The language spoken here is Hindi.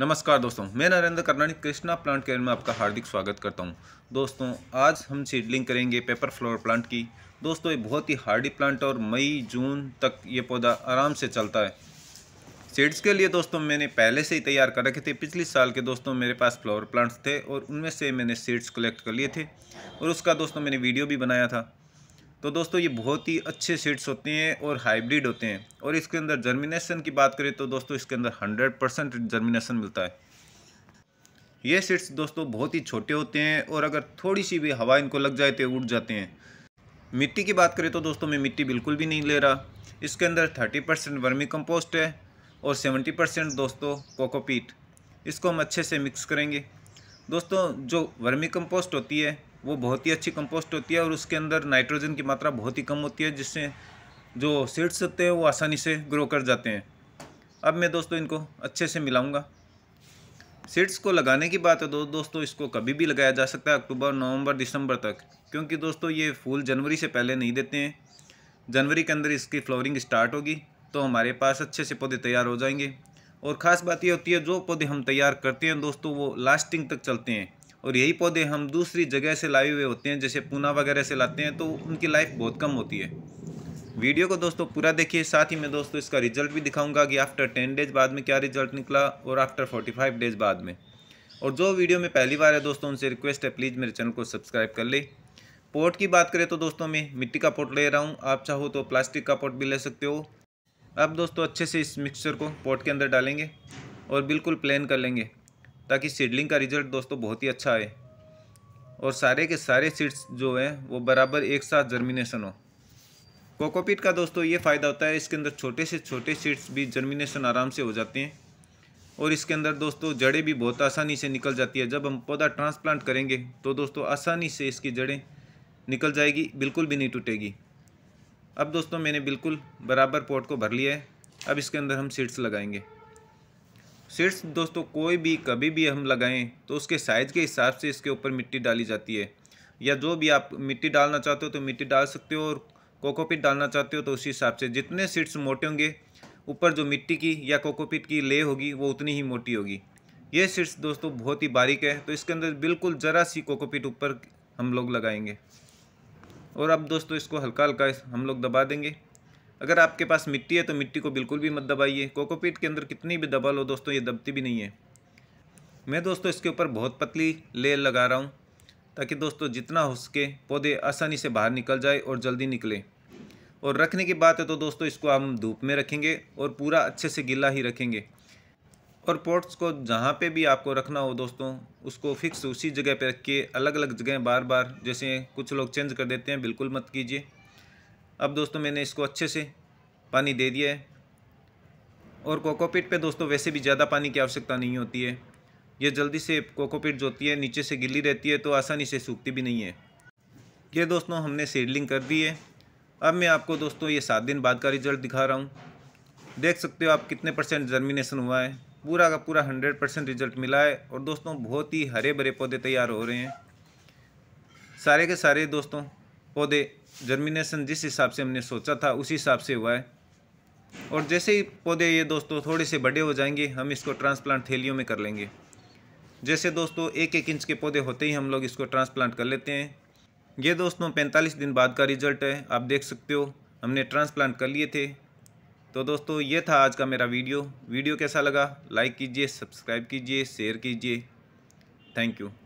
नमस्कार दोस्तों मैं नरेंद्र कर्नाणी कृष्णा प्लांट केयर में आपका हार्दिक स्वागत करता हूं दोस्तों आज हम सीडलिंग करेंगे पेपर फ्लोर प्लांट की दोस्तों ये बहुत ही हार्डी प्लांट और मई जून तक ये पौधा आराम से चलता है सीड्स के लिए दोस्तों मैंने पहले से ही तैयार कर रखे थे पिछले साल के दोस्तों मेरे पास फ्लावर प्लांट्स थे और उनमें से मैंने सीड्स कलेक्ट कर लिए थे और उसका दोस्तों मैंने वीडियो भी बनाया था तो दोस्तों ये बहुत ही अच्छे सीड्स होते हैं और हाइब्रिड होते हैं और इसके अंदर जर्मिनेशन की बात करें तो दोस्तों इसके अंदर हंड्रेड परसेंट जर्मिनेशन मिलता है ये सीड्स दोस्तों बहुत ही छोटे होते हैं और अगर थोड़ी सी भी हवा इनको लग जाए तो उड़ जाते हैं मिट्टी की बात करें तो दोस्तों मैं मिट्टी बिल्कुल भी नहीं ले रहा इसके अंदर थर्टी परसेंट वर्मी कम्पोस्ट है और सेवेंटी परसेंट दोस्तों कोकोपीट इसको हम अच्छे से मिक्स करेंगे दोस्तों जो वर्मी कम्पोस्ट होती है वो बहुत ही अच्छी कंपोस्ट होती है और उसके अंदर नाइट्रोजन की मात्रा बहुत ही कम होती है जिससे जो सीड्स होते हैं वो आसानी से ग्रो कर जाते हैं अब मैं दोस्तों इनको अच्छे से मिलाऊंगा सीड्स को लगाने की बात है दो, तो दोस्तों इसको कभी भी लगाया जा सकता है अक्टूबर नवंबर दिसंबर तक क्योंकि दोस्तों ये फूल जनवरी से पहले नहीं देते हैं जनवरी के अंदर इसकी फ्लोरिंग स्टार्ट होगी तो हमारे पास अच्छे से पौधे तैयार हो जाएंगे और ख़ास बात यह होती है जो पौधे हम तैयार करते हैं दोस्तों वो लास्टिंग तक चलते हैं और यही पौधे हम दूसरी जगह से लाए हुए होते हैं जैसे पूना वगैरह से लाते हैं तो उनकी लाइफ बहुत कम होती है वीडियो को दोस्तों पूरा देखिए साथ ही मैं दोस्तों इसका रिजल्ट भी दिखाऊंगा कि आफ्टर टेन डेज बाद में क्या रिजल्ट निकला और आफ्टर फोर्टी फाइव डेज बाद में और जो वीडियो में पहली बार है दोस्तों उनसे रिक्वेस्ट है प्लीज़ मेरे चैनल को सब्सक्राइब कर ले पोट की बात करें तो दोस्तों मैं मिट्टी का पोट ले रहा हूँ आप चाहो तो प्लास्टिक का पोट भी ले सकते हो अब दोस्तों अच्छे से इस मिक्सचर को पोट के अंदर डालेंगे और बिल्कुल प्लेन कर लेंगे ताकि सीडलिंग का रिजल्ट दोस्तों बहुत ही अच्छा आए और सारे के सारे सीड्स जो हैं वो बराबर एक साथ जर्मिनेशन हो कोकोपीट का दोस्तों ये फ़ायदा होता है इसके अंदर छोटे से छोटे सीड्स भी जर्मिनेशन आराम से हो जाते हैं और इसके अंदर दोस्तों जड़ें भी बहुत आसानी से निकल जाती है जब हम पौधा ट्रांसप्लांट करेंगे तो दोस्तों आसानी से इसकी जड़ें निकल जाएगी बिल्कुल भी नहीं टूटेगी अब दोस्तों मैंने बिल्कुल बराबर पोट को भर लिया है अब इसके अंदर हम सीड्स लगाएंगे सीड्स दोस्तों कोई भी कभी भी हम लगाएं तो उसके साइज़ के हिसाब से इसके ऊपर मिट्टी डाली जाती है या जो भी आप मिट्टी डालना चाहते हो तो मिट्टी डाल सकते हो और कोकोपीट डालना चाहते हो तो उसी हिसाब से जितने सीड्स मोटे होंगे ऊपर जो मिट्टी की या कोकोपीट की ले होगी वो उतनी ही मोटी होगी ये सीड्स दोस्तों बहुत ही बारीक है तो इसके अंदर बिल्कुल ज़रा सी कोकोपीट ऊपर हम लोग लगाएंगे और अब दोस्तों इसको हल्का हल्का हम लोग दबा देंगे अगर आपके पास मिट्टी है तो मिट्टी को बिल्कुल भी मत दबाइए कोकोपीट के अंदर कितनी भी दबा लो दोस्तों ये दबती भी नहीं है मैं दोस्तों इसके ऊपर बहुत पतली लेयर लगा रहा हूँ ताकि दोस्तों जितना हो सके पौधे आसानी से बाहर निकल जाए और जल्दी निकले और रखने की बात है तो दोस्तों इसको हम धूप में रखेंगे और पूरा अच्छे से गिला ही रखेंगे और पोर्ट्स को जहाँ पे भी आपको रखना हो दोस्तों उसको फिक्स उसी जगह पे रखिए अलग अलग जगह बार बार जैसे कुछ लोग चेंज कर देते हैं बिल्कुल मत कीजिए अब दोस्तों मैंने इसको अच्छे से पानी दे दिया है और कोकोपीट पे दोस्तों वैसे भी ज़्यादा पानी की आवश्यकता नहीं होती है ये जल्दी से कोकोपीट जो होती है नीचे से गिली रहती है तो आसानी से सूखती भी नहीं है ये दोस्तों हमने सीडलिंग कर दी है अब मैं आपको दोस्तों ये सात दिन बाद का रिजल्ट दिखा रहा हूँ देख सकते हो आप कितने परसेंट जर्मिनेसन हुआ है पूरा का पूरा हंड्रेड परसेंट रिजल्ट मिला है और दोस्तों बहुत ही हरे भरे पौधे तैयार हो रहे हैं सारे के सारे दोस्तों पौधे जर्मिनेशन जिस हिसाब से हमने सोचा था उसी हिसाब से हुआ है और जैसे ही पौधे ये दोस्तों थोड़े से बड़े हो जाएंगे हम इसको ट्रांसप्लांट थैलियों में कर लेंगे जैसे दोस्तों एक एक इंच के पौधे होते ही हम लोग इसको ट्रांसप्लांट कर लेते हैं ये दोस्तों पैंतालीस दिन बाद का रिजल्ट है आप देख सकते हो हमने ट्रांसप्लांट कर लिए थे तो दोस्तों ये था आज का मेरा वीडियो वीडियो कैसा लगा लाइक कीजिए सब्सक्राइब कीजिए शेयर कीजिए थैंक यू